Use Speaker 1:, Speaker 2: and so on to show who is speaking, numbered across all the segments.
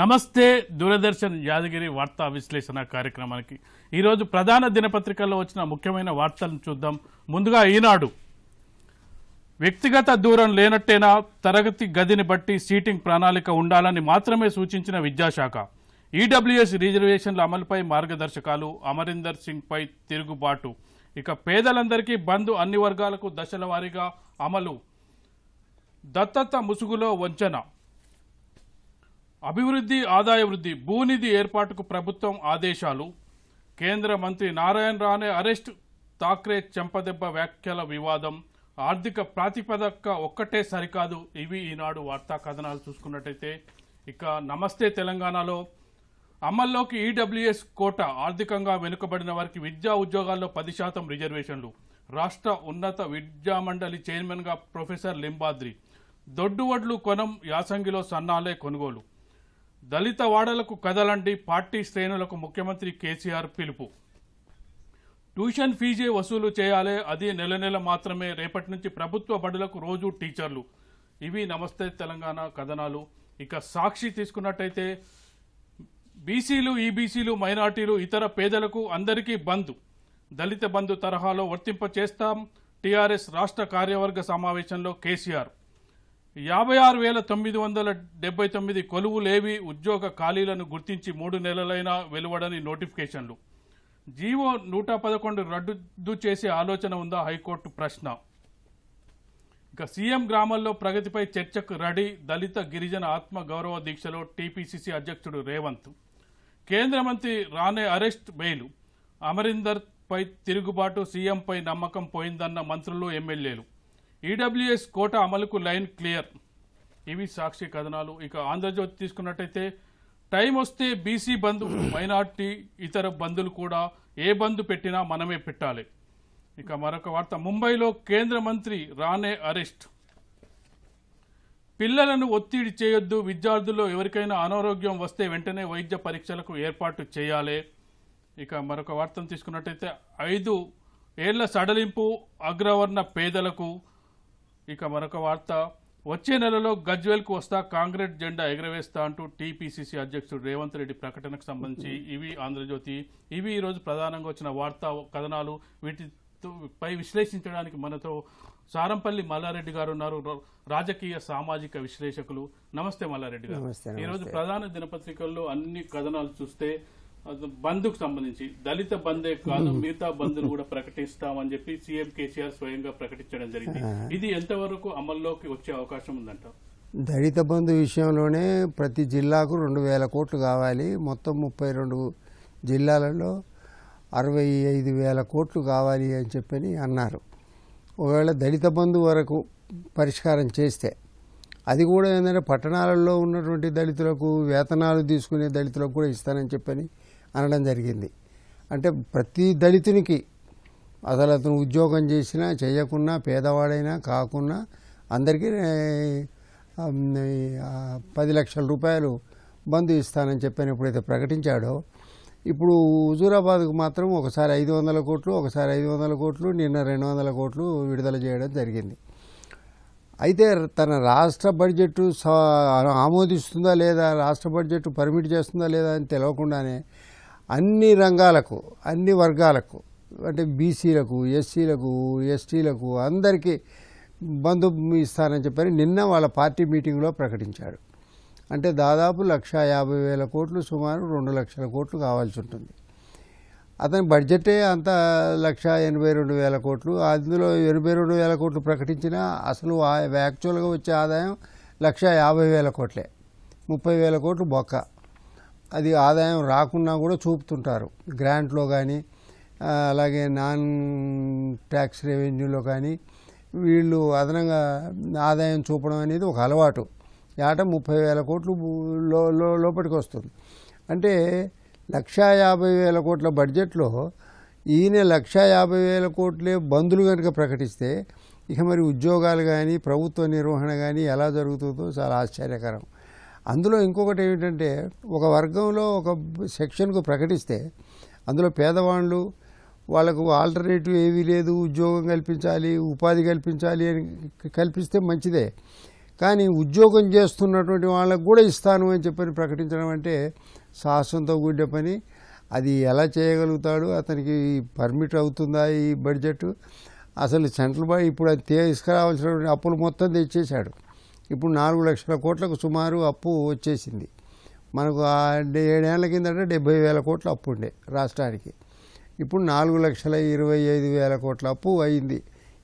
Speaker 1: నమస్తే దూరదర్శన్ యాదగిరి వార్తా విశ్లేషణ కార్యక్రమానికి ఈరోజు ప్రధాన దినపత్రికల్లో వచ్చిన ముఖ్యమైన వార్తలను చూద్దాం ముందుగా ఈనాడు వ్యక్తిగత దూరం లేనట్టేనా తరగతి గదిని బట్టి సీటింగ్ ప్రణాళిక ఉండాలని మాత్రమే సూచించిన విద్యాశాఖ ఈడబ్ల్యూఎస్ రిజర్వేషన్ల అమలుపై మార్గదర్శకాలు అమరీందర్ సింగ్పై తిరుగుబాటు ఇక పేదలందరికీ బంద్ అన్ని వర్గాలకు దశల అమలు దత్తత ముసుగులో వంచన అభివృద్ధి ఆదాయ వృద్ధి భూనిధి ఏర్పాటుకు ప్రభుత్వం ఆదేశాలు కేంద్ర మంత్రి నారాయణ రాణే అరెస్ట్ థాక్రే చెంపదెబ్బ వ్యాఖ్యల వివాదం ఆర్థిక ప్రాతిపదిక ఒక్కటే సరికాదు ఇవి ఈనాడు వార్తా కథనాలు చూసుకున్నట్టయితే ఇక నమస్తే తెలంగాణలో అమల్లోకి ఈడబ్ల్యూఎస్ కోట ఆర్థికంగా వెనుకబడిన వారికి విద్యా ఉద్యోగాల్లో పది శాతం రిజర్వేషన్లు రాష్ట్ర ఉన్నత విద్యా మండలి చైర్మన్గా ప్రొఫెసర్ లింబాద్రి దొడ్డువడ్లు కొనం యాసంగిలో సన్నాలే కొనుగోలు దళిత వాడలకు కదలండి పార్టీ శ్రేణులకు ముఖ్యమంత్రి కేసీఆర్ పిలుపు ట్యూషన్ ఫీజే వసూలు చేయాలి అది నెల నెల మాత్రమే రేపటి నుంచి ప్రభుత్వ బడులకు రోజు టీచర్లు ఇవి నమస్తే తెలంగాణ కథనాలు ఇక సాక్షి తీసుకున్నట్టయితే బీసీలు ఈబీసీలు మైనార్టీలు ఇతర పేదలకు అందరికీ బంద్ దళిత బంధు తరహాలో వర్తింప చేస్తాం టీఆర్ఎస్ రాష్ట్ర కార్యవర్గ సమావేశంలో కేసీఆర్ యాభై ఆరు వేల తొమ్మిది వందల డెబ్బై తొమ్మిది కొలువులేవి ఉద్యోగ ఖాళీలను గుర్తించి మూడు నెలలైనా వెలువడని నోటిఫికేషన్లు జీవో నూట పదకొండు రద్దు చేసే ఆలోచన ఉందా హైకోర్టు ప్రశ్న ఇక సీఎం గ్రామంలో ప్రగతిపై చర్చకు రెడీ దళిత గిరిజన ఆత్మ గౌరవ దీక్షలో టీపీసీసీ అధ్యక్షుడు రేవంత్ కేంద్ర మంత్రి రానే అరెస్ట్ అమరీందర్ అమరీందర్పై తిరుగుబాటు సీఎంపై నమ్మకం పోయిందన్న మంత్రులు ఎమ్మెల్యేలు ఈడబ్ల్యూఎస్ కోట అమలుకు లైన్ క్లియర్ ఇవి సాక్షి కథనాలు ఇక ఆంధ్రజ్యోతి తీసుకున్నట్టయితే టైం వస్తే బీసీ బంధు మైనార్టీ ఇతర బంధులు కూడా ఏ బంధు పెట్టినా మనమే పెట్టాలి ఇక మరొక వార్త ముంబైలో కేంద్ర మంత్రి రానే అరెస్ట్ పిల్లలను ఒత్తిడి చేయొద్దు విద్యార్థుల్లో ఎవరికైనా అనారోగ్యం వస్తే వెంటనే వైద్య పరీక్షలకు ఏర్పాటు చేయాలి ఇక మరొక వార్తను తీసుకున్నట్టయితే ఐదు ఏళ్ల సడలింపు అగ్రవర్ణ పేదలకు ఇక మరొక వార్త వచ్చే నెలలో గజ్వేల్కు వస్తా కాంగ్రెస్ జెండా ఎగరవేస్తా అంటూ టీపీసీసీ అధ్యక్షుడు రేవంత్ రెడ్డి ప్రకటనకు సంబంధించి ఇవి ఆంధ్రజ్యోతి ఇవి ఈరోజు ప్రధానంగా వచ్చిన వార్తా కథనాలు వీటిపై విశ్లేషించడానికి మనతో సారంపల్లి మల్లారెడ్డి గారు ఉన్నారు రాజకీయ సామాజిక విశ్లేషకులు నమస్తే మల్లారెడ్డి గారు ఈరోజు ప్రధాన దినపత్రికల్లో అన్ని కథనాలు చూస్తే బంద్కు సంబంధించి దళిత బందే కాదు మిగతా బంద్ను కూడా ప్రకటిస్తామని చెప్పి సీఎం కేసీఆర్ స్వయంగా ప్రకటించడం జరిగింది ఇది ఎంతవరకు అమల్లోకి వచ్చే అవకాశం ఉందంట
Speaker 2: దళిత బంధు విషయంలోనే ప్రతి జిల్లాకు రెండు వేల కోట్లు కావాలి మొత్తం ముప్పై రెండు జిల్లాలలో అరవై ఐదు వేల కోట్లు కావాలి అని చెప్పని అన్నారు ఒకవేళ దళిత బంధు వరకు పరిష్కారం చేస్తే అది కూడా ఏంటంటే పట్టణాలలో ఉన్నటువంటి దళితులకు వేతనాలు తీసుకునే దళితులకు కూడా ఇస్తానని చెప్పని అనడం జరిగింది అంటే ప్రతి దళితునికి అసలు అతను ఉద్యోగం చేసినా చేయకున్నా పేదవాడైనా కాకున్నా అందరికీ పది లక్షల రూపాయలు బంధు ఇస్తానని చెప్పాను ఎప్పుడైతే ప్రకటించాడో ఇప్పుడు హుజూరాబాద్కు మాత్రం ఒకసారి ఐదు వందల కోట్లు ఒకసారి ఐదు వందల కోట్లు నిన్న రెండు వందల కోట్లు విడుదల చేయడం జరిగింది అయితే తన రాష్ట్ర బడ్జెట్ ఆమోదిస్తుందా లేదా రాష్ట్ర బడ్జెట్ పర్మిట్ చేస్తుందా లేదా అని తెలియకుండానే అన్ని రంగాలకు అన్ని వర్గాలకు అంటే బీసీలకు ఎస్సీలకు ఎస్టీలకు అందరికీ బంధు ఇస్తానని చెప్పని నిన్న వాళ్ళ పార్టీ మీటింగ్లో ప్రకటించాడు అంటే దాదాపు లక్ష యాభై వేల కోట్లు సుమారు రెండు లక్షల కోట్లు కావాల్సి ఉంటుంది అతని బడ్జెటే అంత లక్ష ఎనభై రెండు వేల కోట్లు అందులో ఎనభై రెండు వేల కోట్లు ప్రకటించినా అసలు యాక్చువల్గా వచ్చే ఆదాయం లక్ష యాభై వేల కోట్లే ముప్పై వేల కోట్లు బొక్క అది ఆదాయం రాకున్నా కూడా చూపుతుంటారు గ్రాంట్లో కానీ అలాగే నాన్ ట్యాక్స్ రెవెన్యూలో కానీ వీళ్ళు అదనంగా ఆదాయం చూపడం అనేది ఒక అలవాటు ఏట ముప్పై వేల కోట్లు లోపలికి వస్తుంది అంటే లక్షా యాభై వేల కోట్ల బడ్జెట్లో ఈయన లక్షా యాభై వేల కోట్లే బంధులు కనుక ప్రకటిస్తే ఇక మరి ఉద్యోగాలు కానీ ప్రభుత్వ నిర్వహణ కానీ ఎలా జరుగుతుందో చాలా ఆశ్చర్యకరం అందులో ఇంకొకటి ఏమిటంటే ఒక వర్గంలో ఒక సెక్షన్కు ప్రకటిస్తే అందులో పేదవాళ్ళు వాళ్ళకు ఆల్టర్నేటివ్ ఏమీ లేదు ఉద్యోగం కల్పించాలి ఉపాధి కల్పించాలి అని కల్పిస్తే మంచిదే కానీ ఉద్యోగం చేస్తున్నటువంటి వాళ్ళకు కూడా ఇస్తాను అని చెప్పని ప్రకటించడం అంటే సాహసంతో కూడిన పని అది ఎలా చేయగలుగుతాడు అతనికి పర్మిట్ అవుతుందా ఈ బడ్జెట్ అసలు సెంట్రల్ బాయ్ ఇప్పుడు అది తీసుకురావాల్సినటువంటి అప్పులు మొత్తం తెచ్చేశాడు ఇప్పుడు నాలుగు లక్షల కోట్లకు సుమారు అప్పు వచ్చేసింది మనకు ఏడేళ్ల కిందట డెబ్బై వేల కోట్ల అప్పు ఉండే రాష్ట్రానికి ఇప్పుడు నాలుగు లక్షల ఇరవై ఐదు వేల కోట్ల అప్పు అయింది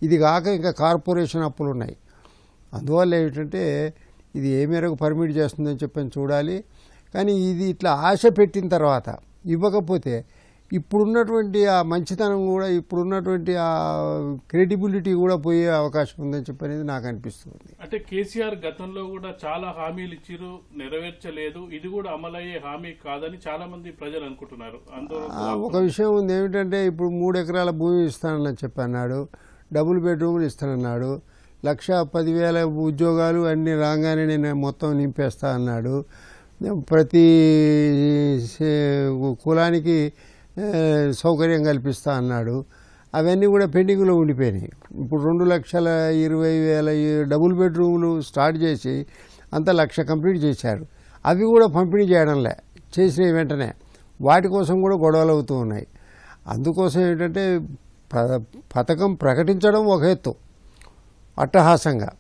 Speaker 2: ఇది కాక ఇంకా కార్పొరేషన్ అప్పులు ఉన్నాయి అందువల్ల ఏమిటంటే ఇది ఏ మేరకు పర్మిట్ చేస్తుందని చెప్పని చూడాలి కానీ ఇది ఇట్లా ఆశ పెట్టిన తర్వాత ఇవ్వకపోతే ఇప్పుడున్నటువంటి ఆ మంచితనం కూడా ఇప్పుడున్నటువంటి ఆ క్రెడిబిలిటీ కూడా పోయే అవకాశం ఉందని చెప్పనేది నాకు అనిపిస్తుంది
Speaker 1: అంటే కేసీఆర్ గతంలో కూడా చాలా హామీలు ఇచ్చిరు నెరవేర్చలేదు ఇది కూడా అమలయ్యే హామీ కాదని చాలా మంది ప్రజలు అనుకుంటున్నారు ఒక
Speaker 2: విషయం ఉంది ఏమిటంటే ఇప్పుడు మూడు ఎకరాల భూమి ఇస్తానని చెప్పన్నాడు డబుల్ బెడ్రూమ్లు ఇస్తానన్నాడు లక్ష పదివేల ఉద్యోగాలు అన్నీ రాగానే నేను మొత్తం నింపేస్తా అన్నాడు ప్రతి కులానికి సౌకర్యం కల్పిస్తా అన్నాడు అవన్నీ కూడా పెండింగ్లో ఉండిపోయినాయి ఇప్పుడు రెండు లక్షల ఇరవై వేల డబుల్ బెడ్రూమ్లు స్టార్ట్ చేసి అంతా లక్ష కంప్లీట్ చేశారు అవి కూడా పంపిణీ చేయడంలే చేసిన వెంటనే వాటి కోసం కూడా గొడవలు అవుతూ ఉన్నాయి అందుకోసం ఏంటంటే పథకం ప్రకటించడం ఒక ఎత్తు అట్టహాసంగా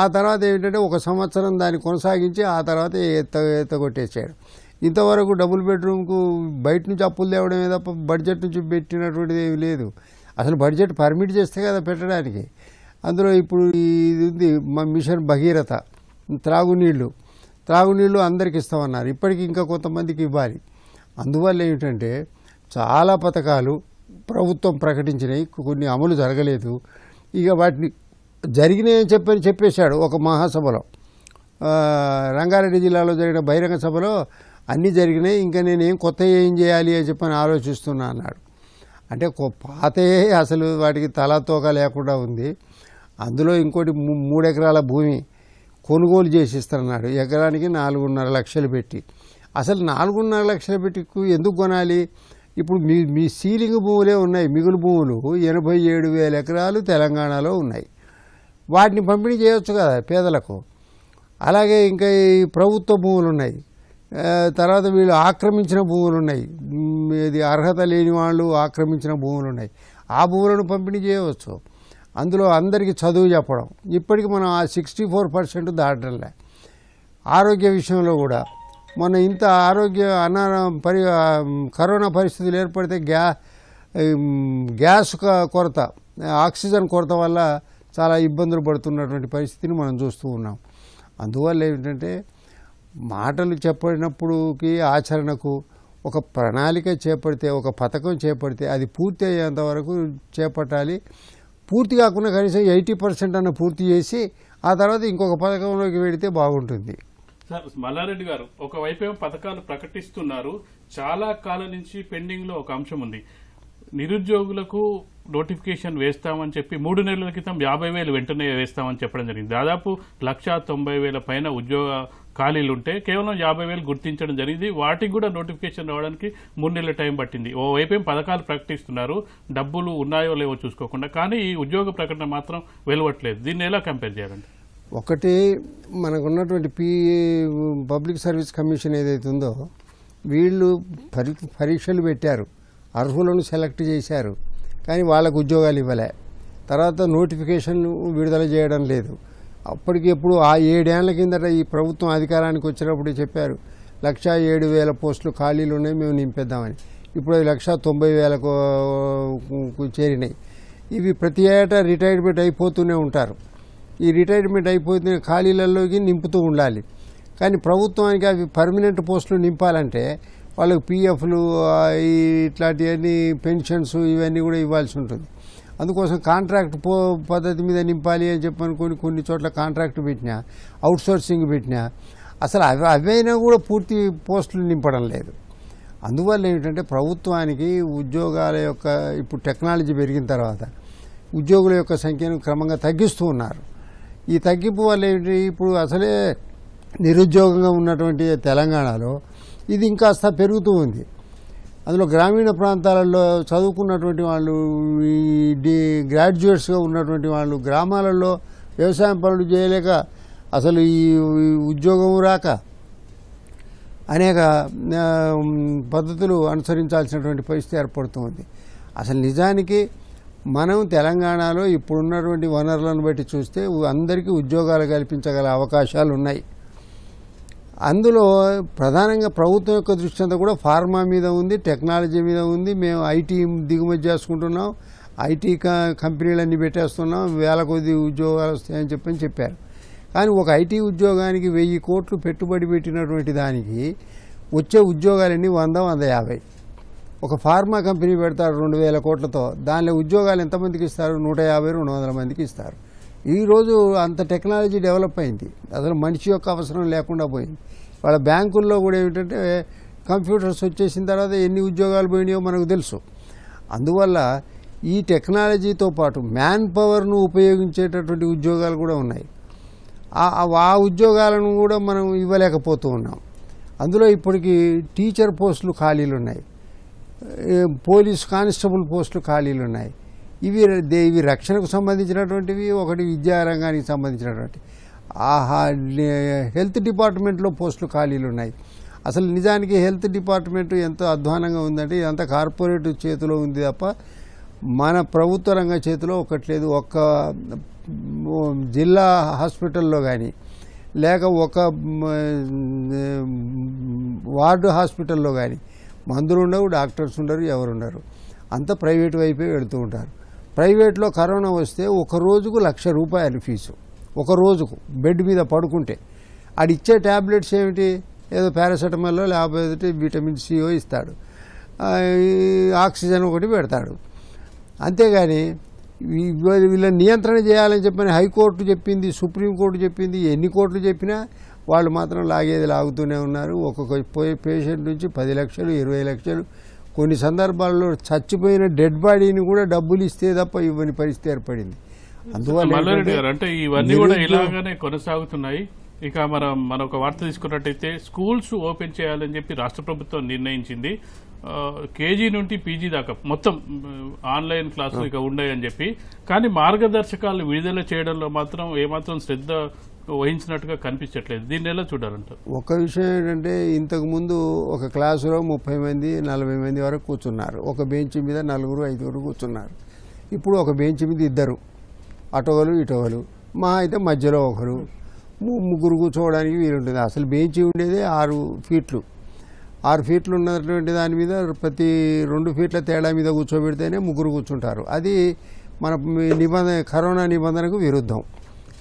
Speaker 2: ఆ తర్వాత ఏమిటంటే ఒక సంవత్సరం దాన్ని కొనసాగించి ఆ తర్వాత ఎత్త ఎత్త కొట్టేసాడు ఇంతవరకు డబుల్ బెడ్రూమ్కు బయట నుంచి అప్పులు తేవడమే తప్ప బడ్జెట్ నుంచి పెట్టినటువంటిది ఏమి లేదు అసలు బడ్జెట్ పర్మిట్ చేస్తే కదా పెట్టడానికి అందులో ఇప్పుడు ఇది ఉంది మా మిషన్ భగీరథ త్రాగునీళ్ళు త్రాగునీళ్ళు అందరికి ఇస్తామన్నారు ఇప్పటికి ఇంకా కొంతమందికి ఇవ్వాలి అందువల్ల ఏమిటంటే చాలా పథకాలు ప్రభుత్వం ప్రకటించినవి కొన్ని అమలు జరగలేదు ఇక వాటిని జరిగినాయని చెప్పని చెప్పేశాడు ఒక మహాసభలో రంగారెడ్డి జిల్లాలో జరిగిన బహిరంగ సభలో అన్నీ జరిగినాయి ఇంకా నేను కొత్త ఏం చేయాలి అని చెప్పని ఆలోచిస్తున్నా అన్నాడు అంటే పాతయే అసలు వాటికి తల తోక లేకుండా ఉంది అందులో ఇంకోటి మూడెకరాల భూమి కొనుగోలు చేసిస్తానన్నాడు ఎకరానికి నాలుగున్నర లక్షలు పెట్టి అసలు నాలుగున్నర లక్షల పెట్టి ఎందుకు కొనాలి ఇప్పుడు మీ మీ సీలింగ్ భూములే ఉన్నాయి మిగులు భూములు ఎనభై ఏడు వేల ఎకరాలు తెలంగాణలో ఉన్నాయి వాటిని పంపిణీ చేయవచ్చు కదా పేదలకు అలాగే ఇంకా ఈ ప్రభుత్వ భూములు ఉన్నాయి తర్వాత వీళ్ళు ఆక్రమించిన భూములు ఉన్నాయి ఇది అర్హత లేని వాళ్ళు ఆక్రమించిన భూములు ఉన్నాయి ఆ భూములను పంపిణీ చేయవచ్చు అందులో అందరికీ చదువు చెప్పడం ఇప్పటికి మనం ఆ సిక్స్టీ ఫోర్ పర్సెంట్ దాటలే ఆరోగ్య విషయంలో కూడా మన ఇంత ఆరోగ్య అనా పరి కరోనా పరిస్థితులు ఏర్పడితే గ్యా గ్యాస్ కొరత ఆక్సిజన్ కొరత వల్ల చాలా ఇబ్బందులు పడుతున్నటువంటి పరిస్థితిని మనం చూస్తూ ఉన్నాం అందువల్ల ఏంటంటే మాటలు చెప్పినప్పుడుకి ఆచరణకు ఒక ప్రణాళిక చేపడితే ఒక పథకం చేపడితే అది పూర్తి అయ్యేంత వరకు చేపట్టాలి పూర్తి కాకుండా కనీసం ఎయిటీ పర్సెంట్ అన్న పూర్తి చేసి ఆ తర్వాత ఇంకొక పథకంలోకి వెడితే బాగుంటుంది సార్
Speaker 1: మల్లారెడ్డి గారు ఒకవైపు పథకాలు ప్రకటిస్తున్నారు చాలా కాలం నుంచి పెండింగ్ లో ఒక అంశం ఉంది నిరుద్యోగులకు నోటిఫికేషన్ వేస్తామని చెప్పి మూడు నెలల క్రితం యాభై వేలు వెంటనే వేస్తామని చెప్పడం జరిగింది దాదాపు లక్ష తొంభై వేల పైన ఉద్యోగ ఖాళీలు ఉంటే కేవలం యాభై వేలు గుర్తించడం జరిగింది వాటికి కూడా నోటిఫికేషన్ రావడానికి మూడు నెలల టైం పట్టింది ఓవైపు ఏం పథకాలు ప్రకటిస్తున్నారు డబ్బులు ఉన్నాయో లేవో చూసుకోకుండా కానీ ఈ ఉద్యోగ ప్రకటన మాత్రం వెలువట్లేదు దీన్ని ఎలా కంపేర్ చేయాలండి
Speaker 2: ఒకటి మనకున్నటువంటి పీ పబ్లిక్ సర్వీస్ కమిషన్ ఏదైతే ఉందో వీళ్ళు పరీక్షలు పెట్టారు అర్హులను సెలెక్ట్ చేశారు కానీ వాళ్ళకు ఉద్యోగాలు ఇవ్వలే తర్వాత నోటిఫికేషన్ విడుదల చేయడం లేదు అప్పటికి ఎప్పుడు ఆ ఏడేళ్ల కిందట ఈ ప్రభుత్వం అధికారానికి వచ్చినప్పుడు చెప్పారు లక్షా ఏడు వేల పోస్టులు ఖాళీలు ఉన్నాయి మేము నింపేద్దామని ఇప్పుడు లక్ష తొంభై వేలకు చేరినాయి ఇవి ప్రతి ఏటా రిటైర్మెంట్ అయిపోతూనే ఉంటారు ఈ రిటైర్మెంట్ అయిపోతున్న ఖాళీలలోకి నింపుతూ ఉండాలి కానీ ప్రభుత్వానికి అవి పర్మనెంట్ పోస్టులు నింపాలంటే వాళ్ళకి పీఎఫ్లు ఇట్లాంటివన్నీ పెన్షన్స్ ఇవన్నీ కూడా ఇవ్వాల్సి ఉంటుంది అందుకోసం కాంట్రాక్ట్ పో పద్ధతి మీద నింపాలి అని చెప్పనుకొని కొన్ని చోట్ల కాంట్రాక్ట్ పెట్టినా అవుట్ సోర్సింగ్ పెట్టినా అసలు అవి అవైనా కూడా పూర్తి పోస్టులు నింపడం లేదు అందువల్ల ఏమిటంటే ప్రభుత్వానికి ఉద్యోగాల యొక్క ఇప్పుడు టెక్నాలజీ పెరిగిన తర్వాత ఉద్యోగుల యొక్క సంఖ్యను క్రమంగా తగ్గిస్తూ ఉన్నారు ఈ తగ్గింపు వల్ల ఏమిటంటే ఇప్పుడు అసలే నిరుద్యోగంగా ఉన్నటువంటి తెలంగాణలో ఇది ఇంకాస్త పెరుగుతూ ఉంది అందులో గ్రామీణ ప్రాంతాలలో చదువుకున్నటువంటి వాళ్ళు ఈ గ్రాడ్యుయేట్స్గా ఉన్నటువంటి వాళ్ళు గ్రామాలలో వ్యవసాయం పనులు చేయలేక అసలు ఈ ఉద్యోగం రాక అనేక పద్ధతులు అనుసరించాల్సినటువంటి పరిస్థితి ఏర్పడుతుంది అసలు నిజానికి మనం తెలంగాణలో ఇప్పుడున్నటువంటి వనరులను బట్టి చూస్తే అందరికీ ఉద్యోగాలు కల్పించగల అవకాశాలు ఉన్నాయి అందులో ప్రధానంగా ప్రభుత్వం యొక్క దృష్టి అంతా కూడా ఫార్మా మీద ఉంది టెక్నాలజీ మీద ఉంది మేము ఐటీ దిగుమతి చేసుకుంటున్నాం ఐటీ కంపెనీలన్నీ పెట్టేస్తున్నాం వేల కొద్ది ఉద్యోగాలు వస్తాయని చెప్పని చెప్పారు కానీ ఒక ఐటీ ఉద్యోగానికి వెయ్యి కోట్లు పెట్టుబడి పెట్టినటువంటి దానికి వచ్చే ఉద్యోగాలన్నీ వంద వంద యాభై ఒక ఫార్మా కంపెనీ పెడతారు రెండు వేల కోట్లతో దానిలో ఉద్యోగాలు ఎంతమందికి ఇస్తారు నూట యాభై రెండు వందల మందికి ఇస్తారు ఈరోజు అంత టెక్నాలజీ డెవలప్ అయింది అసలు మనిషి యొక్క అవసరం లేకుండా పోయింది వాళ్ళ బ్యాంకుల్లో కూడా ఏమిటంటే కంప్యూటర్స్ వచ్చేసిన తర్వాత ఎన్ని ఉద్యోగాలు పోయినాయో మనకు తెలుసు అందువల్ల ఈ టెక్నాలజీతో పాటు మ్యాన్ పవర్ను ఉపయోగించేటటువంటి ఉద్యోగాలు కూడా ఉన్నాయి ఆ ఉద్యోగాలను కూడా మనం ఇవ్వలేకపోతూ ఉన్నాం అందులో ఇప్పటికి టీచర్ పోస్టులు ఖాళీలు ఉన్నాయి పోలీస్ కానిస్టేబుల్ పోస్టులు ఖాళీలు ఉన్నాయి ఇవి ఇవి రక్షణకు సంబంధించినటువంటివి ఒకటి విద్యారంగానికి సంబంధించినటువంటి ఆహా హెల్త్ డిపార్ట్మెంట్లో పోస్టులు ఖాళీలు ఉన్నాయి అసలు నిజానికి హెల్త్ డిపార్ట్మెంట్ ఎంతో అధ్వానంగా ఉందంటే ఇదంతా కార్పొరేట్ చేతిలో ఉంది తప్ప మన ప్రభుత్వ రంగ చేతిలో ఒకట్లేదు ఒక్క జిల్లా హాస్పిటల్లో కానీ లేక ఒక వార్డు హాస్పిటల్లో కానీ మందులు ఉండవు డాక్టర్స్ ఉండరు ఎవరు ఉండరు అంతా ప్రైవేట్ వైపే వెళుతూ ఉంటారు ప్రైవేట్లో కరోనా వస్తే ఒక రోజుకు లక్ష రూపాయలు ఫీజు ఒక రోజుకు బెడ్ మీద పడుకుంటే అది ఇచ్చే ట్యాబ్లెట్స్ ఏమిటి ఏదో పారాసెటమాల్ లేకపోతే విటమిన్ సియో ఇస్తాడు ఆక్సిజన్ ఒకటి పెడతాడు అంతేగాని వీళ్ళని నియంత్రణ చేయాలని చెప్పని హైకోర్టు చెప్పింది సుప్రీంకోర్టు చెప్పింది ఎన్ని కోర్టులు చెప్పినా వాళ్ళు మాత్రం లాగేది లాగుతూనే ఉన్నారు ఒక్కొక్క పేషెంట్ నుంచి పది లక్షలు ఇరవై లక్షలు కొన్ని సందర్భాల్లో చచ్చిపోయిన డెడ్ బాడీని కూడా డబ్బులు ఇస్తే తప్ప ఇవ్వని పరిస్థితి ఏర్పడింది అందువల్ల అంటే ఇవన్నీ కూడా ఇలాగానే
Speaker 1: కొనసాగుతున్నాయి ఇక మనం మన ఒక వార్త తీసుకున్నట్టయితే స్కూల్స్ ఓపెన్ చేయాలని చెప్పి రాష్ట్ర ప్రభుత్వం నిర్ణయించింది కేజీ నుండి పీజీ దాకా మొత్తం ఆన్లైన్ క్లాసులు ఇక ఉన్నాయని చెప్పి కానీ మార్గదర్శకాలు విడుదల చేయడంలో మాత్రం ఏమాత్రం శ్రద్ధ వహించినట్టుగా కనిపించట్లేదు దీన్ని ఎలా చూడాలంటారు
Speaker 2: ఒక విషయం ఏంటంటే ఇంతకుముందు ఒక క్లాసులో ముప్పై మంది నలభై మంది వరకు కూర్చున్నారు ఒక బెంచ్ మీద నలుగురు ఐదుగురు కూర్చున్నారు ఇప్పుడు ఒక బెంచ్ మీద ఇద్దరు అటోవలు ఇటోవలు మా అయితే మధ్యలో ఒకరు ముగ్గురు కూర్చోవడానికి వీలుంటుంది అసలు బెంచ్ ఉండేదే ఆరు ఫీట్లు ఆరు ఫీట్లు ఉన్నటువంటి దాని మీద ప్రతి రెండు ఫీట్ల తేడా మీద కూర్చోబెడితేనే ముగ్గురు కూర్చుంటారు అది మన నిబంధన కరోనా నిబంధనకు విరుద్ధం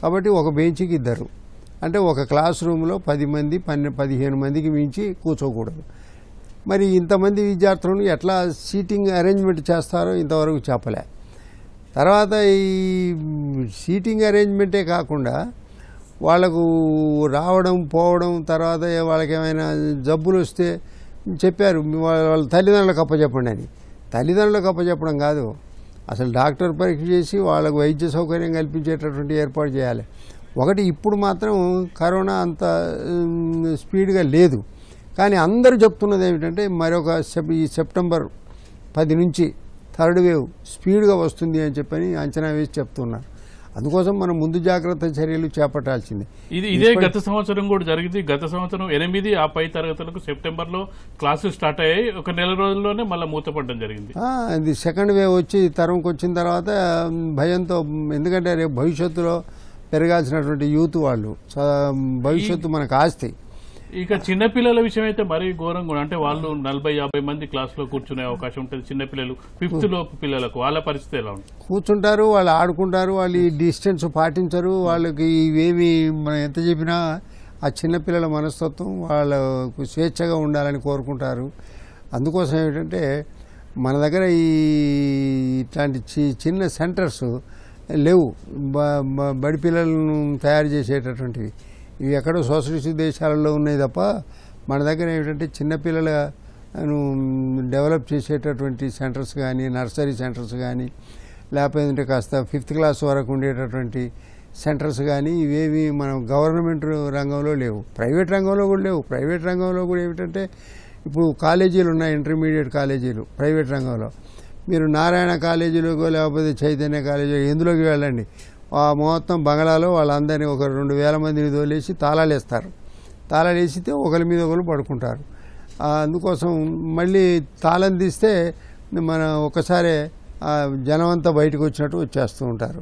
Speaker 2: కాబట్టి ఒక బెంచ్కి ఇద్దరు అంటే ఒక క్లాస్ రూమ్లో పది మంది పన్నె పదిహేను మందికి మించి కూర్చోకూడదు మరి ఇంతమంది విద్యార్థులను ఎట్లా సీటింగ్ అరేంజ్మెంట్ చేస్తారో ఇంతవరకు చెప్పలే తర్వాత ఈ సీటింగ్ అరేంజ్మెంటే కాకుండా వాళ్ళకు రావడం పోవడం తర్వాత వాళ్ళకి ఏమైనా జబ్బులు వస్తే చెప్పారు వాళ్ళ తల్లిదండ్రులకు అప్పచెప్పండి అని తల్లిదండ్రులకు అప్పచెప్పడం కాదు అసలు డాక్టర్ పరీక్ష చేసి వాళ్ళకు వైద్య సౌకర్యం కల్పించేటటువంటి ఏర్పాటు చేయాలి ఒకటి ఇప్పుడు మాత్రం కరోనా అంత స్పీడ్గా లేదు కానీ అందరూ చెప్తున్నది ఏమిటంటే మరొక ఈ సెప్టెంబర్ పది నుంచి థర్డ్ వేవ్ స్పీడ్గా వస్తుంది అని చెప్పని అంచనా వేసి చెప్తున్నారు అందుకోసం మనం ముందు జాగ్రత్త చర్యలు చేపట్టాల్సింది ఇది ఇదే గత
Speaker 1: సంవత్సరం కూడా జరిగింది గత సంవత్సరం ఎనిమిది ఆ పై తరగతులకు సెప్టెంబర్లో క్లాసులు స్టార్ట్ అయ్యాయి ఒక నెల రోజుల్లోనే మళ్ళీ మూతపడడం జరిగింది
Speaker 2: ఇది సెకండ్ వేవ్ వచ్చి తరంకి వచ్చిన తర్వాత భయంతో ఎందుకంటే రేపు భవిష్యత్తులో పెరగాల్సినటువంటి యూత్ వాళ్ళు భవిష్యత్తు మనకు ఆస్తి
Speaker 1: ఇక చిన్నపిల్లల విషయం అయితే మరీ ఘోరంగా అంటే వాళ్ళు నలభై యాభై మంది క్లాస్లో కూర్చునే అవకాశం ఉంటుంది చిన్నపిల్లలు ఫిఫ్త్లో hmm. పిల్లలకు వాళ్ళ పరిస్థితి ఎలా ఉంటుంది
Speaker 2: కూర్చుంటారు వాళ్ళు ఆడుకుంటారు వాళ్ళు ఈ డిస్టెన్స్ పాటించరు వాళ్ళకి ఇవేమి మనం ఎంత చెప్పినా ఆ చిన్నపిల్లల మనస్తత్వం వాళ్ళకు స్వేచ్ఛగా ఉండాలని కోరుకుంటారు అందుకోసం ఏంటంటే మన దగ్గర ఈ ఇట్లాంటి చిన్న సెంటర్స్ లేవు బడి పిల్లలను తయారు చేసేటటువంటివి ఇవి ఎక్కడో సోషలిస్ట్ దేశాలలో ఉన్నాయి తప్ప మన దగ్గర ఏమిటంటే చిన్నపిల్లల డెవలప్ చేసేటటువంటి సెంటర్స్ కానీ నర్సరీ సెంటర్స్ కానీ లేకపోతే కాస్త ఫిఫ్త్ క్లాస్ వరకు ఉండేటటువంటి సెంటర్స్ కానీ ఇవేవి మనం గవర్నమెంట్ రంగంలో లేవు ప్రైవేట్ రంగంలో కూడా లేవు ప్రైవేట్ రంగంలో కూడా ఏమిటంటే ఇప్పుడు కాలేజీలు ఉన్నాయి ఇంటర్మీడియట్ కాలేజీలు ప్రైవేట్ రంగంలో మీరు నారాయణ కాలేజీలోకో లేకపోతే చైతన్య కాలేజీలో ఎందులోకి వెళ్ళండి ఆ మొత్తం బంగ్లాలో వాళ్ళందరినీ ఒక రెండు వేల మందిని తోలేసి తాళాలు వేస్తారు తాళాలు వేసితే ఒకరి మీద ఒకరు పడుకుంటారు అందుకోసం మళ్ళీ తాళం తీస్తే మన ఒకసారి జనం అంతా బయటకు వచ్చినట్టు వచ్చేస్తూ ఉంటారు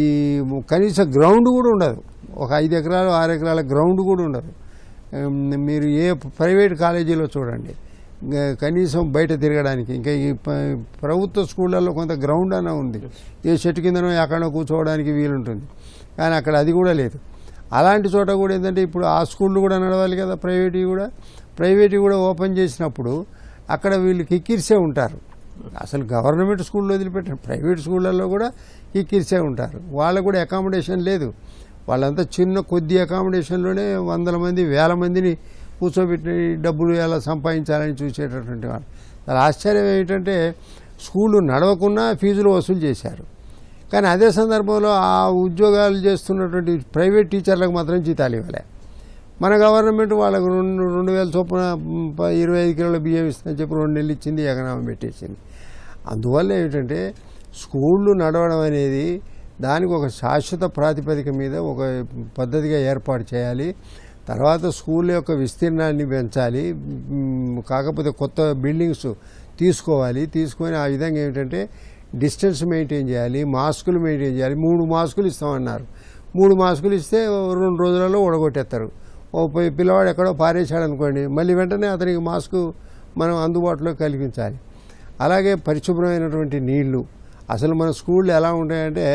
Speaker 2: ఈ కనీసం గ్రౌండ్ కూడా ఉండదు ఒక ఐదు ఎకరాలు ఆరు ఎకరాల గ్రౌండ్ కూడా ఉండదు మీరు ఏ ప్రైవేట్ కాలేజీలో చూడండి కనీసం బయట తిరగడానికి ఇంకా ఈ ప్రభుత్వ స్కూళ్ళల్లో కొంత గ్రౌండ్ అన్న ఉంది ఏ చెట్టు కిందనో ఎక్కడో కూర్చోవడానికి వీలుంటుంది కానీ అక్కడ అది కూడా లేదు అలాంటి చోట కూడా ఏంటంటే ఇప్పుడు ఆ స్కూళ్ళు కూడా నడవాలి కదా ప్రైవేటివి కూడా ప్రైవేటివి కూడా ఓపెన్ చేసినప్పుడు అక్కడ వీళ్ళు కిక్కిరిసే ఉంటారు అసలు గవర్నమెంట్ స్కూల్లో వదిలిపెట్టారు ప్రైవేట్ స్కూళ్ళల్లో కూడా కిక్కిరిసే ఉంటారు వాళ్ళకు కూడా అకామిడేషన్ లేదు వాళ్ళంతా చిన్న కొద్ది అకామిడేషన్లోనే వందల మంది వేల మందిని కూర్చోబెట్టి డబ్బులు ఎలా సంపాదించాలని చూసేటటువంటి వాడు చాలా ఆశ్చర్యం ఏమిటంటే స్కూళ్ళు నడవకుండా ఫీజులు వసూలు చేశారు కానీ అదే సందర్భంలో ఆ ఉద్యోగాలు చేస్తున్నటువంటి ప్రైవేట్ టీచర్లకు మాత్రం జీతాలు ఇవ్వలే మన గవర్నమెంట్ వాళ్ళకు రెండు రెండు వేల చొప్పున ఇరవై ఐదు కిలోల బియ్యం ఇస్తుందని చెప్పి రెండు నెలలు ఇచ్చింది ఎగనామం పెట్టేసింది అందువల్ల ఏమిటంటే స్కూళ్ళు నడవడం అనేది దానికి ఒక శాశ్వత ప్రాతిపదిక మీద ఒక పద్ధతిగా ఏర్పాటు చేయాలి తర్వాత స్కూల్ యొక్క విస్తీర్ణాన్ని పెంచాలి కాకపోతే కొత్త బిల్డింగ్స్ తీసుకోవాలి తీసుకొని ఆ విధంగా ఏమిటంటే డిస్టెన్స్ మెయింటైన్ చేయాలి మాస్కులు మెయింటైన్ చేయాలి మూడు మాస్కులు ఇస్తామన్నారు మూడు మాస్కులు ఇస్తే రెండు రోజులలో ఉడగొట్టేస్తారు ఓ పిల్లవాడు ఎక్కడో పారేశాడు అనుకోండి మళ్ళీ వెంటనే అతనికి మాస్కు మనం అందుబాటులో కల్పించాలి అలాగే పరిశుభ్రమైనటువంటి నీళ్లు అసలు మన స్కూళ్ళు ఎలా ఉంటాయంటే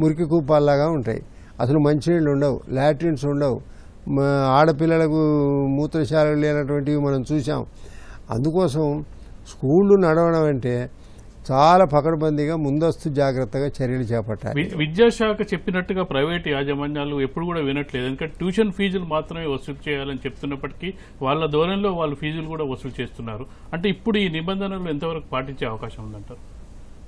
Speaker 2: మురికి కూపాల్లాగా ఉంటాయి అసలు మంచినీళ్ళు ఉండవు లాట్రిన్స్ ఉండవు ఆడపిల్లలకు మూత్రశాలలు లేనటువంటివి మనం చూసాం అందుకోసం స్కూళ్ళు నడవడం అంటే చాలా పకడ్బందీగా ముందస్తు జాగ్రత్తగా చర్యలు చేపట్టాలి
Speaker 1: విద్యాశాఖ చెప్పినట్టుగా ప్రైవేట్ యాజమాన్యాలు ఎప్పుడు కూడా వినట్లేదు ఎందుకంటే ట్యూషన్ ఫీజులు మాత్రమే వసూలు చేయాలని చెప్తున్నప్పటికీ వాళ్ళ ధోరణిలో వాళ్ళు ఫీజులు కూడా వసూలు చేస్తున్నారు అంటే ఇప్పుడు ఈ నిబంధనలు ఎంతవరకు పాటించే అవకాశం ఉందంటారు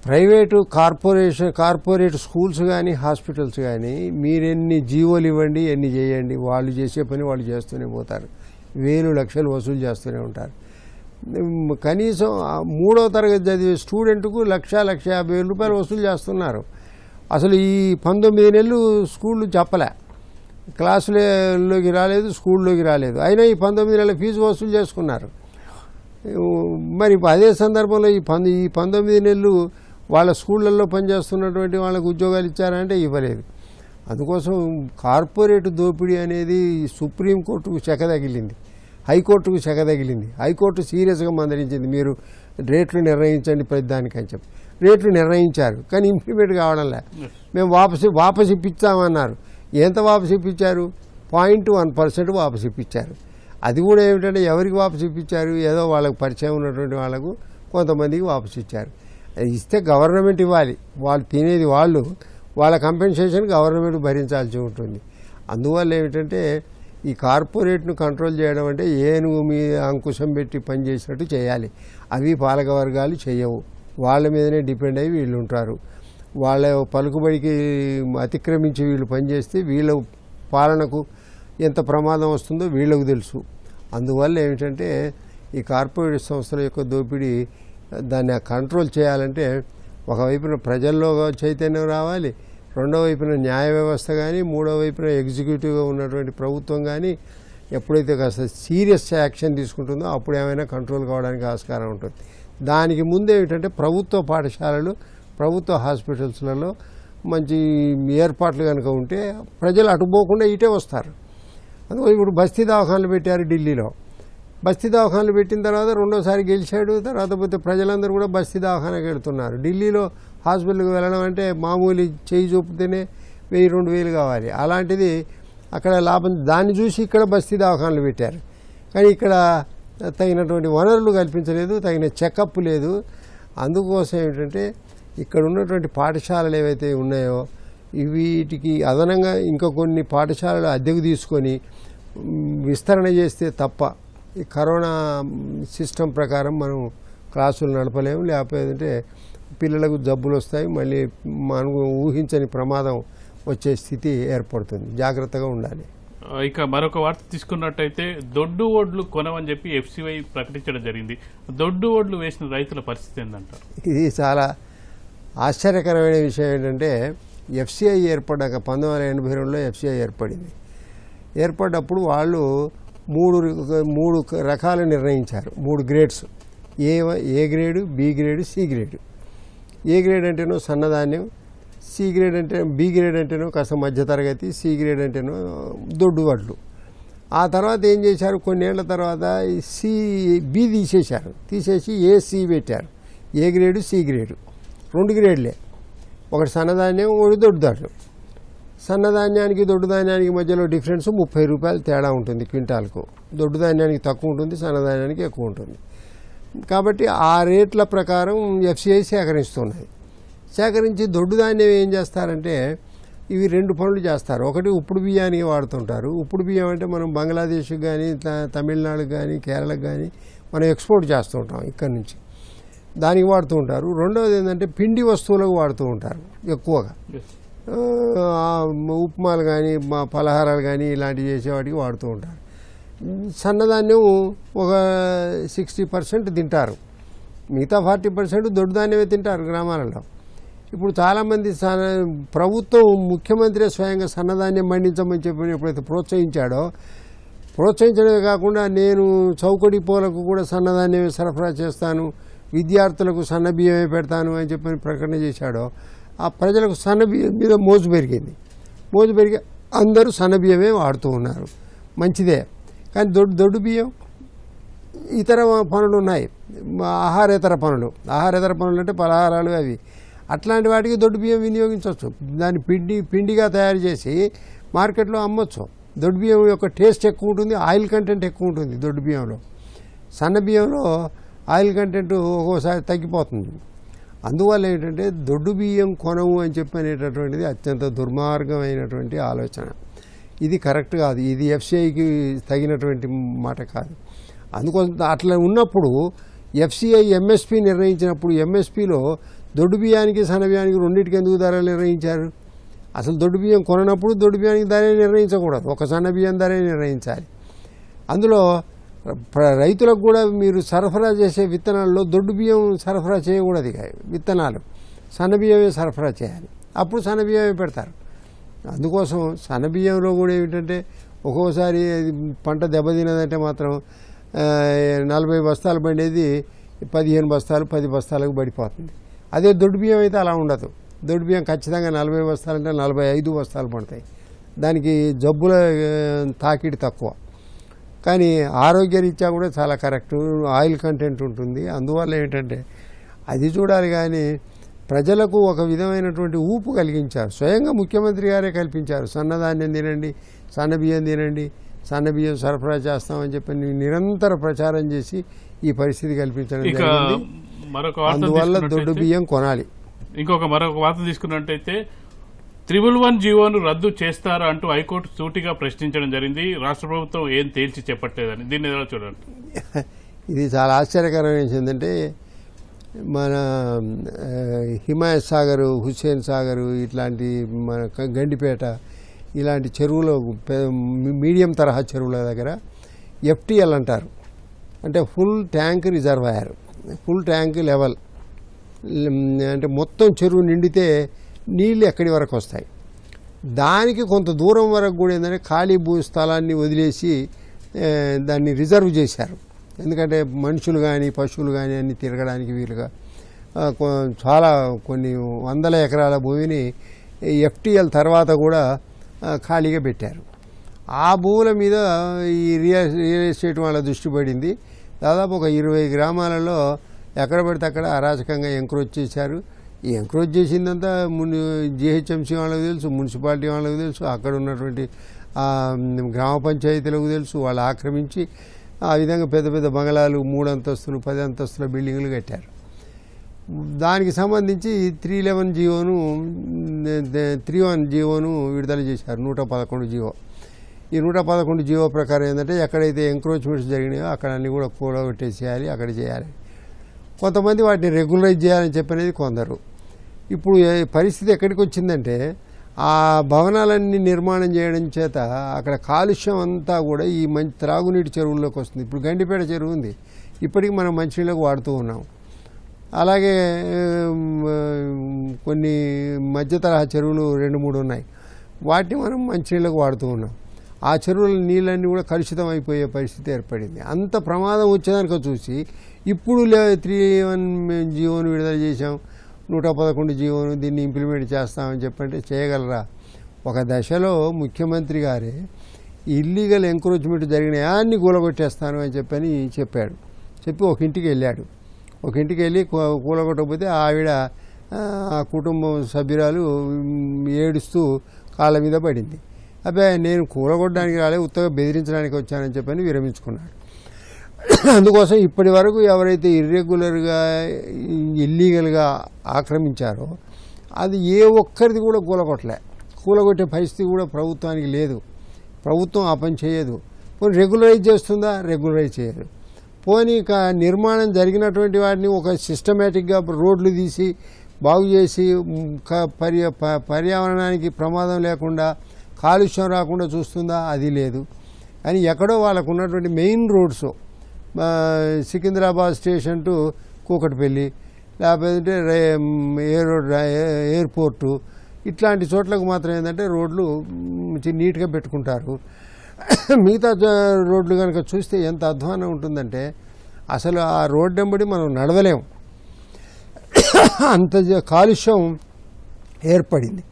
Speaker 2: ప్రైవేటు కార్పొరేషన్ కార్పొరేట్ స్కూల్స్ కానీ హాస్పిటల్స్ కానీ మీరెన్ని జీవోలు ఇవ్వండి ఎన్ని చేయండి వాళ్ళు చేసే పని వాళ్ళు చేస్తూనే పోతారు వేలు లక్షలు వసూలు చేస్తూనే ఉంటారు కనీసం మూడో తరగతి చదివే స్టూడెంట్కు లక్ష లక్ష యాభై వేల రూపాయలు వసూలు చేస్తున్నారు అసలు ఈ పంతొమ్మిది నెలలు స్కూళ్ళు చెప్పలే క్లాసులోకి రాలేదు స్కూల్లోకి రాలేదు అయినా ఈ పంతొమ్మిది నెలల ఫీజు వసూలు చేసుకున్నారు మరి అదే సందర్భంలో ఈ పంద ఈ పంతొమ్మిది నెలలు వాళ్ళ స్కూళ్ళల్లో పనిచేస్తున్నటువంటి వాళ్ళకు ఉద్యోగాలు ఇచ్చారంటే ఇవ్వలేదు అందుకోసం కార్పొరేట్ దోపిడీ అనేది సుప్రీంకోర్టుకు తగిలింది హైకోర్టుకు తగిలింది హైకోర్టు సీరియస్గా మందరించింది మీరు రేట్లు నిర్ణయించండి ప్రతిదానికని చెప్పి రేట్లు నిర్ణయించారు కానీ ఇంప్లిమెంట్ కావడంలే మేము వాపసి వాపసి ఇప్పించామన్నారు ఎంత వాపసి ఇప్పించారు పాయింట్ వన్ పర్సెంట్ వాపసి ఇప్పించారు అది కూడా ఏమిటంటే ఎవరికి వాపసి ఇప్పించారు ఏదో వాళ్ళకు పరిచయం ఉన్నటువంటి వాళ్ళకు కొంతమందికి వాపసి ఇచ్చారు ఇస్తే గవర్నమెంట్ ఇవ్వాలి వాళ్ళు తినేది వాళ్ళు వాళ్ళ కంపెన్సేషన్ గవర్నమెంట్ భరించాల్సి ఉంటుంది అందువల్ల ఏమిటంటే ఈ కార్పొరేట్ను కంట్రోల్ చేయడం అంటే ఏనుగు మీద అంకుశం పెట్టి పనిచేసినట్టు చేయాలి అవి పాలక వర్గాలు చేయవు వాళ్ళ మీదనే డిపెండ్ అయ్యి వీళ్ళు ఉంటారు వాళ్ళ పలుకుబడికి అతిక్రమించి వీళ్ళు పనిచేస్తే వీళ్ళ పాలనకు ఎంత ప్రమాదం వస్తుందో వీళ్ళకు తెలుసు అందువల్ల ఏమిటంటే ఈ కార్పొరేట్ సంస్థల యొక్క దోపిడీ దాన్ని కంట్రోల్ చేయాలంటే ఒకవైపున ప్రజల్లో చైతన్యం రావాలి రెండో వైపున న్యాయ వ్యవస్థ కానీ మూడో వైపున ఎగ్జిక్యూటివ్గా ఉన్నటువంటి ప్రభుత్వం కానీ ఎప్పుడైతే కాస్త సీరియస్ యాక్షన్ తీసుకుంటుందో అప్పుడు ఏమైనా కంట్రోల్ కావడానికి ఆస్కారం ఉంటుంది దానికి ముందు ఏమిటంటే ప్రభుత్వ పాఠశాలలు ప్రభుత్వ హాస్పిటల్స్లలో మంచి ఏర్పాట్లు కనుక ఉంటే ప్రజలు అటుపోకుండా ఇటే వస్తారు అందుకని ఇప్పుడు బస్తీ దవాఖానలు పెట్టారు ఢిల్లీలో బస్తీ దవాఖానలు పెట్టిన తర్వాత రెండోసారి గెలిచాడు తర్వాత పోతే ప్రజలందరూ కూడా బస్తీ దవాఖానకి వెళుతున్నారు ఢిల్లీలో హాస్పిటల్కి వెళ్ళడం అంటే మామూలు చేయి చూపితేనే వెయ్యి రెండు వేలు కావాలి అలాంటిది అక్కడ లాభం దాన్ని చూసి ఇక్కడ బస్తీ దవాఖానలు పెట్టారు కానీ ఇక్కడ తగినటువంటి వనరులు కల్పించలేదు తగిన చెకప్ లేదు అందుకోసం ఏమిటంటే ఇక్కడ ఉన్నటువంటి పాఠశాలలు ఏవైతే ఉన్నాయో వీటికి అదనంగా ఇంకా కొన్ని పాఠశాలలు అద్దెకు తీసుకొని విస్తరణ చేస్తే తప్ప ఈ కరోనా సిస్టమ్ ప్రకారం మనం క్లాసులు నడపలేము లేకపోతే పిల్లలకు జబ్బులు వస్తాయి మళ్ళీ మనం ఊహించని ప్రమాదం వచ్చే స్థితి ఏర్పడుతుంది జాగ్రత్తగా ఉండాలి
Speaker 1: ఇక మరొక వార్త తీసుకున్నట్టయితే దొడ్డు ఓడ్లు కొనవని చెప్పి ఎఫ్సివై ప్రకటించడం జరిగింది దొడ్డు ఓడ్లు వేసిన రైతుల పరిస్థితి ఏంటంటారు
Speaker 2: ఇది చాలా ఆశ్చర్యకరమైన విషయం ఏంటంటే ఎఫ్సిఐ ఏర్పడ్డాక పంతొమ్మిది వందల ఎనభై రెండులో ఏర్పడింది ఏర్పడ్డప్పుడు వాళ్ళు మూడు మూడు రకాలు నిర్ణయించారు మూడు grades A A grade B grade C grade A grade అంటేనో సన్నధాన్యం సి గ్రేడ్ అంటే బి గ్రేడ్ అంటేనో కాస్త మధ్యతరగతి సి గ్రేడ్ అంటేనో దొడ్డు వడ్లు ఆ తర్వాత ఏం చేశారు కొన్నేళ్ల తర్వాత సి బి తీసేశారు తీసేసి ఏ సి పెట్టారు ఏ గ్రేడు సి గ్రేడు రెండు గ్రేడ్లే ఒకటి సన్నధాన్యం ఒకటి దొడ్డు సన్నధాన్యానికి దొడ్డు ధాన్యానికి మధ్యలో డిఫరెన్స్ ముప్పై రూపాయలు తేడా ఉంటుంది క్వింటాల్కు దొడ్డు ధాన్యానికి తక్కువ ఉంటుంది సన్నధాన్యానికి ఎక్కువ ఉంటుంది కాబట్టి ఆ రేట్ల ప్రకారం ఎఫ్సిఐ సేకరిస్తున్నాయి సేకరించి దొడ్డు ధాన్యం ఏం చేస్తారంటే ఇవి రెండు పనులు చేస్తారు ఒకటి ఉప్పుడు బియ్యానికి వాడుతుంటారు ఉప్పుడు బియ్యం అంటే మనం బంగ్లాదేశ్కి కానీ తమిళనాడుకి కానీ కేరళకు కానీ మనం ఎక్స్పోర్ట్ చేస్తూ ఉంటాం ఇక్కడ నుంచి దానికి వాడుతూ ఉంటారు రెండవది ఏంటంటే పిండి వస్తువులకు వాడుతూ ఉంటారు ఎక్కువగా ఉప్మాలు కానీ మా పలహారాలు కానీ ఇలాంటివి చేసేవాటికి వాడుతూ ఉంటారు సన్నధాన్యం ఒక సిక్స్టీ పర్సెంట్ తింటారు మిగతా ఫార్టీ పర్సెంట్ ధాన్యమే తింటారు గ్రామాలలో ఇప్పుడు చాలామంది ప్రభుత్వం ముఖ్యమంత్రి స్వయంగా సన్నధాన్యం పండించమని చెప్పి ఎప్పుడైతే ప్రోత్సహించాడో ప్రోత్సహించడమే కాకుండా నేను చౌకడి పూలకు కూడా సన్నధాన్యమే సరఫరా చేస్తాను విద్యార్థులకు సన్నబియ్యమే పెడతాను అని చెప్పి ప్రకటన చేశాడో ఆ ప్రజలకు సన్నబియ్యం మీద మోజు పెరిగింది మోజు పెరిగి అందరూ సన్నబియ్యమే వాడుతూ ఉన్నారు మంచిదే కానీ దొడ్డు దొడ్డు బియ్యం ఇతర పనులు ఉన్నాయి ఆహారేతర పనులు ఆహారేతర పనులు అంటే పలహారాలు అవి అట్లాంటి వాటికి దొడ్డు బియ్యం వినియోగించవచ్చు దాన్ని పిండి పిండిగా తయారు చేసి మార్కెట్లో అమ్మొచ్చు దొడ్డు బియ్యం యొక్క టేస్ట్ ఎక్కువ ఉంటుంది ఆయిల్ కంటెంట్ ఎక్కువ ఉంటుంది దొడ్డు బియ్యంలో సన్న బియ్యంలో ఆయిల్ కంటెంట్ ఒక్కోసారి తగ్గిపోతుంది అందువల్ల ఏంటంటే దొడ్డు బియ్యం కొనము అని చెప్పి అనేటటువంటిది అత్యంత దుర్మార్గమైనటువంటి ఆలోచన ఇది కరెక్ట్ కాదు ఇది ఎఫ్సిఐకి తగినటువంటి మాట కాదు అందుకోసం అట్లా ఉన్నప్పుడు ఎఫ్సిఐ ఎంఎస్పి నిర్ణయించినప్పుడు ఎంఎస్పిలో దొడ్డు బియ్యానికి సన్న బియ్యానికి రెండింటికి ఎందుకు ధరలు నిర్ణయించారు అసలు దొడ్డు బియ్యం కొనప్పుడు దొడ్డు బియ్యానికి ధరే నిర్ణయించకూడదు ఒక సన్న బియ్యం ధరే నిర్ణయించాలి అందులో రైతులకు కూడా మీరు సరఫరా చేసే విత్తనాల్లో దొడ్డు బియ్యం సరఫరా చేయకూడదు విత్తనాలు సన్నబియ్యమే సరఫరా చేయాలి అప్పుడు సన్నబియ్యమే పెడతారు అందుకోసం సన్నబియ్యంలో కూడా ఏమిటంటే ఒక్కోసారి పంట దెబ్బతినదంటే మాత్రం నలభై బస్తాలు పండేది పదిహేను బస్తాలు పది బస్తాలకు పడిపోతుంది అదే దొడ్డు బియ్యం అయితే అలా ఉండదు దొడ్డు బియ్యం ఖచ్చితంగా నలభై బస్తాలంటే నలభై ఐదు బస్తాలు పడతాయి దానికి జబ్బుల తాకిడి తక్కువ కానీ ఆరోగ్యరీత్యా కూడా చాలా కరెక్ట్ ఆయిల్ కంటెంట్ ఉంటుంది అందువల్ల ఏంటంటే అది చూడాలి కానీ ప్రజలకు ఒక విధమైనటువంటి ఊపు కలిగించారు స్వయంగా ముఖ్యమంత్రి గారే కల్పించారు సన్నధాన్యం తినండి సన్నబియ్యం తినండి సన్నబియ్యం సరఫరా చేస్తామని చెప్పి నిరంతర ప్రచారం చేసి ఈ పరిస్థితి కల్పించడం అందువల్ల దొడ్డు బియ్యం కొనాలి
Speaker 1: ఇంకొక మరొక వార్త తీసుకున్నట్టయితే త్రిబుల్ వన్ జీవోను రద్దు చేస్తారా అంటూ హైకోర్టు సూటిగా ప్రశ్నించడం జరిగింది రాష్ట్ర ప్రభుత్వం ఏం తేల్చి చెప్పట్లేదని దీన్ని ఎలా చూడండి
Speaker 2: ఇది చాలా ఆశ్చర్యకరమైన ఏంటంటే మన హిమాయత్ సాగర్ హుస్సేన్ సాగరు ఇట్లాంటి మన గండిపేట ఇలాంటి చెరువులో మీడియం తరహా చెరువుల దగ్గర ఎఫ్టీఎల్ అంటారు అంటే full tank reservoir full tank level అంటే మొత్తం చెరువు నిండితే నీళ్ళు ఎక్కడి వరకు వస్తాయి దానికి కొంత దూరం వరకు కూడా ఏంటంటే ఖాళీ భూ స్థలాన్ని వదిలేసి దాన్ని రిజర్వ్ చేశారు ఎందుకంటే మనుషులు కానీ పశువులు కానీ అన్నీ తిరగడానికి వీలుగా చాలా కొన్ని వందల ఎకరాల భూమిని ఎఫ్టీఎల్ తర్వాత కూడా ఖాళీగా పెట్టారు ఆ భూముల మీద ఈ రియల్ రియల్ ఎస్టేట్ వాళ్ళ దృష్టి పడింది దాదాపు ఒక ఇరవై గ్రామాలలో ఎక్కడ పడితే అక్కడ అరాచకంగా ఎంక్రోచ్ చేశారు ఈ చేసిందంతా ముని జిహెచ్ఎంసీ వాళ్ళకి తెలుసు మున్సిపాలిటీ వాళ్ళకి తెలుసు అక్కడ ఉన్నటువంటి గ్రామ పంచాయతీలకు తెలుసు వాళ్ళు ఆక్రమించి ఆ విధంగా పెద్ద పెద్ద బంగళాలు మూడు అంతస్తులు పది అంతస్తుల బిల్డింగ్లు కట్టారు దానికి సంబంధించి త్రీ లెవెన్ జీవోను త్రీ వన్ జియోను విడుదల చేశారు నూట పదకొండు జీవో ఈ నూట పదకొండు జీవో ప్రకారం ఏంటంటే ఎక్కడైతే ఎంక్రోచ్మెంట్స్ జరిగినాయో అక్కడ అన్నీ కూడా కూడగొట్టేసేయాలి అక్కడ చేయాలి కొంతమంది వాటిని రెగ్యులరైజ్ చేయాలని చెప్పనేది కొందరు ఇప్పుడు పరిస్థితి ఎక్కడికి వచ్చిందంటే ఆ భవనాలన్నీ నిర్మాణం చేయడం చేత అక్కడ కాలుష్యం అంతా కూడా ఈ మంచి త్రాగునీటి చెరువుల్లోకి వస్తుంది ఇప్పుడు గండిపేట చెరువు ఉంది ఇప్పటికి మనం మంచినీళ్ళకు వాడుతూ ఉన్నాం అలాగే కొన్ని మధ్య తరహా చెరువులు రెండు మూడు ఉన్నాయి వాటిని మనం మంచినీళ్ళకు వాడుతూ ఉన్నాం ఆ చెరువుల నీళ్ళన్నీ కూడా కలుషితం అయిపోయే పరిస్థితి ఏర్పడింది అంత ప్రమాదం వచ్చేదానికి చూసి ఇప్పుడు లే త్రీ వన్ జీవోను విడుదల చేసాం నూట పదకొండు జీవోను దీన్ని ఇంప్లిమెంట్ చేస్తామని చెప్పంటే చేయగలరా ఒక దశలో ముఖ్యమంత్రి గారే ఇల్లీగల్ ఎంక్రోచ్మెంట్ జరిగిన అన్ని కూలగొట్టేస్తాను అని చెప్పని చెప్పాడు చెప్పి ఒక ఇంటికి వెళ్ళాడు ఒక ఇంటికి వెళ్ళి కూలగొట్టకపోతే ఆవిడ ఆ కుటుంబ సభ్యురాలు ఏడుస్తూ కాళ్ళ మీద పడింది అబ్బాయి నేను కూలగొట్టడానికి రాలే ఉత్తగా బెదిరించడానికి వచ్చానని చెప్పని విరమించుకున్నాడు అందుకోసం ఇప్పటి వరకు ఎవరైతే ఇర్రెగ్యులర్గా ఇల్లీగల్గా ఆక్రమించారో అది ఏ ఒక్కరిది కూడా కూలగొట్టలే కూలగొట్టే పరిస్థితి కూడా ప్రభుత్వానికి లేదు ప్రభుత్వం ఆ పని చేయదు పోనీ రెగ్యులరైజ్ చేస్తుందా రెగ్యులరైజ్ చేయరు పోనీ నిర్మాణం జరిగినటువంటి వాటిని ఒక సిస్టమేటిక్గా రోడ్లు తీసి బాగు చేసి పర్యావరణానికి ప్రమాదం లేకుండా కాలుష్యం రాకుండా చూస్తుందా అది లేదు అని ఎక్కడో వాళ్ళకు ఉన్నటువంటి main roads Secunderabad station to Kukatpally లేకపోతే ఎయిర్ ఎయిర్పోర్టు ఇట్లాంటి చోట్లకు మాత్రం ఏంటంటే రోడ్లు నీట్గా పెట్టుకుంటారు మిగతా రోడ్లు కనుక చూస్తే ఎంత అధ్వానం ఉంటుందంటే అసలు ఆ రోడ్ వెంబడి మనం నడవలేము అంత కాలుష్యం ఏర్పడింది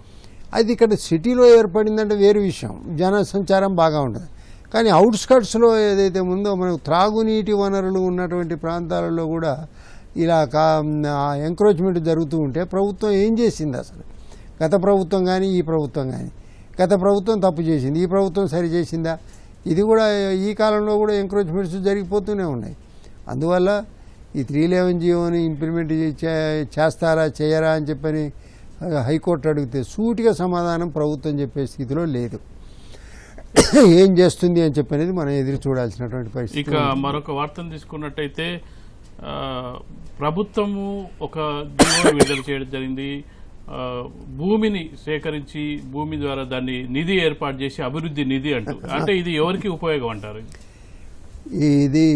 Speaker 2: అది ఇక్కడ సిటీలో ఏర్పడిందంటే వేరే విషయం జనసంచారం బాగా ఉంటుంది కానీ అవుట్స్కట్స్లో ఏదైతే ఉందో మనకు త్రాగునీటి వనరులు ఉన్నటువంటి ప్రాంతాలలో కూడా ఇలా కా ఎంక్రోచ్మెంట్ జరుగుతూ ఉంటే ప్రభుత్వం ఏం చేసింది అసలు గత ప్రభుత్వం కానీ ఈ ప్రభుత్వం కానీ గత ప్రభుత్వం తప్పు చేసింది ఈ ప్రభుత్వం సరి చేసిందా ఇది కూడా ఈ కాలంలో కూడా ఎంక్రోచ్మెంట్స్ జరిగిపోతూనే ఉన్నాయి అందువల్ల ఈ త్రీ లెవెన్ జియోని ఇంప్లిమెంట్ చేస్తారా చేయరా అని చెప్పని హైకోర్టు అడిగితే సూటిగా సమాధానం ప్రభుత్వం చెప్పే స్థితిలో లేదు ఏం చేస్తుంది అని చెప్పనేది మనం ఎదురు చూడాల్సినటువంటి పరిస్థితి ఇక
Speaker 1: మరొక వార్తను తీసుకున్నట్టయితే ప్రభుత్వము ఒక జీవోని విడుదల చేయడం జరిగింది భూమిని సేకరించి భూమి ద్వారా దాన్ని నిధి ఏర్పాటు చేసి అభివృద్ధి నిధి అంటూ అంటే ఇది ఎవరికి ఉపయోగం అంటారు
Speaker 2: ఇది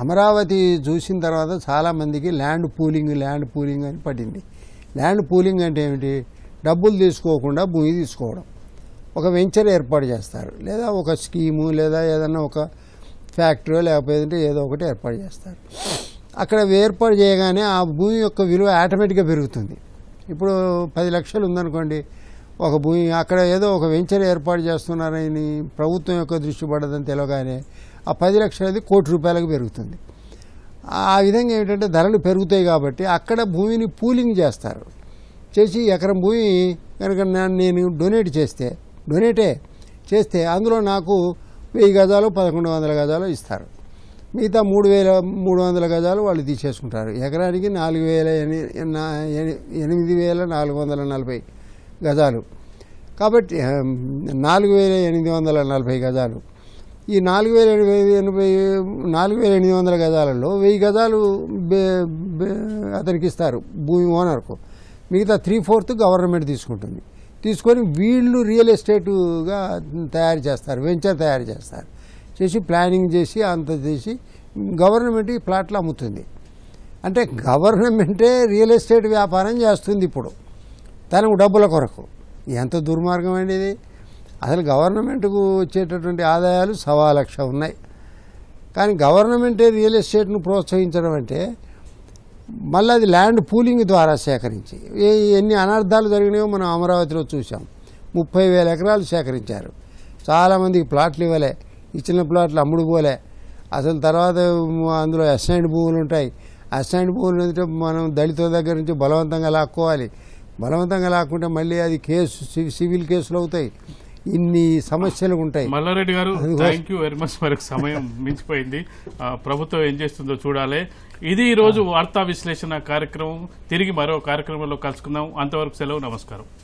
Speaker 2: అమరావతి చూసిన తర్వాత చాలామందికి ల్యాండ్ పూలింగ్ ల్యాండ్ పూలింగ్ అని పడింది ల్యాండ్ పూలింగ్ అంటే ఏమిటి డబ్బులు తీసుకోకుండా భూమి తీసుకోవడం ఒక వెంచర్ ఏర్పాటు చేస్తారు లేదా ఒక స్కీము లేదా ఏదైనా ఒక ఫ్యాక్టరీ లేకపోతే ఏదో ఒకటి ఏర్పాటు చేస్తారు అక్కడ ఏర్పాటు చేయగానే ఆ భూమి యొక్క విలువ ఆటోమేటిక్గా పెరుగుతుంది ఇప్పుడు పది లక్షలు ఉందనుకోండి ఒక భూమి అక్కడ ఏదో ఒక వెంచర్ ఏర్పాటు చేస్తున్నారని ప్రభుత్వం యొక్క దృష్టి పడదని తెలియగానే ఆ పది లక్షలది కోటి రూపాయలకు పెరుగుతుంది ఆ విధంగా ఏమిటంటే ధరలు పెరుగుతాయి కాబట్టి అక్కడ భూమిని పూలింగ్ చేస్తారు చేసి ఎకరం భూమి కనుక నేను డొనేట్ చేస్తే డొనేటే చేస్తే అందులో నాకు వెయ్యి గజాలు పదకొండు వందల గజాలు ఇస్తారు మిగతా మూడు వేల మూడు వందల గజాలు వాళ్ళు తీసేసుకుంటారు ఎకరానికి నాలుగు వేల ఎనిమిది వేల నాలుగు వందల నలభై గజాలు కాబట్టి నాలుగు వేల ఎనిమిది వందల నలభై గజాలు ఈ నాలుగు వేల ఎనభై నాలుగు వేల ఎనిమిది వందల గజాలలో వెయ్యి గజాలు అతనికి ఇస్తారు భూమి ఓనర్కు మిగతా త్రీ ఫోర్త్ గవర్నమెంట్ తీసుకుంటుంది తీసుకొని వీళ్ళు రియల్ ఎస్టేటుగా తయారు చేస్తారు వెంచర్ తయారు చేస్తారు చేసి ప్లానింగ్ చేసి అంత చేసి గవర్నమెంట్ ఈ ప్లాట్లు అమ్ముతుంది అంటే గవర్నమెంటే రియల్ ఎస్టేట్ వ్యాపారం చేస్తుంది ఇప్పుడు తనకు డబ్బుల కొరకు ఎంత దుర్మార్గం అండి అసలు గవర్నమెంట్కు వచ్చేటటువంటి ఆదాయాలు సవా లక్ష ఉన్నాయి కానీ గవర్నమెంటే రియల్ ఎస్టేట్ను ప్రోత్సహించడం అంటే మళ్ళీ అది ల్యాండ్ పూలింగ్ ద్వారా సేకరించి ఎన్ని అనర్థాలు జరిగినాయో మనం అమరావతిలో చూసాం ముప్పై వేల ఎకరాలు సేకరించారు చాలామందికి ప్లాట్లు ఇవ్వలే ఇచ్చిన ప్లాట్లు అమ్ముడు పోలే అసలు తర్వాత అందులో అసైన్డ్ భూములు ఉంటాయి అసైన్డ్ భూములు ఏంటంటే మనం దళితుల దగ్గర నుంచి బలవంతంగా లాక్కోవాలి బలవంతంగా లాక్కుంటే మళ్ళీ అది కేసు సివిల్ కేసులు అవుతాయి ఇన్ని సమస్యలు ఉంటాయి మల్లారెడ్డి గారు థ్యాంక్
Speaker 1: యూ వెరీ మచ్ మరి సమయం మించిపోయింది ప్రభుత్వం ఏం చేస్తుందో చూడాలి ఇది ఈరోజు వార్తా విశ్లేషణ కార్యక్రమం తిరిగి మరో కార్యక్రమంలో కలుసుకుందాం అంతవరకు సెలవు నమస్కారం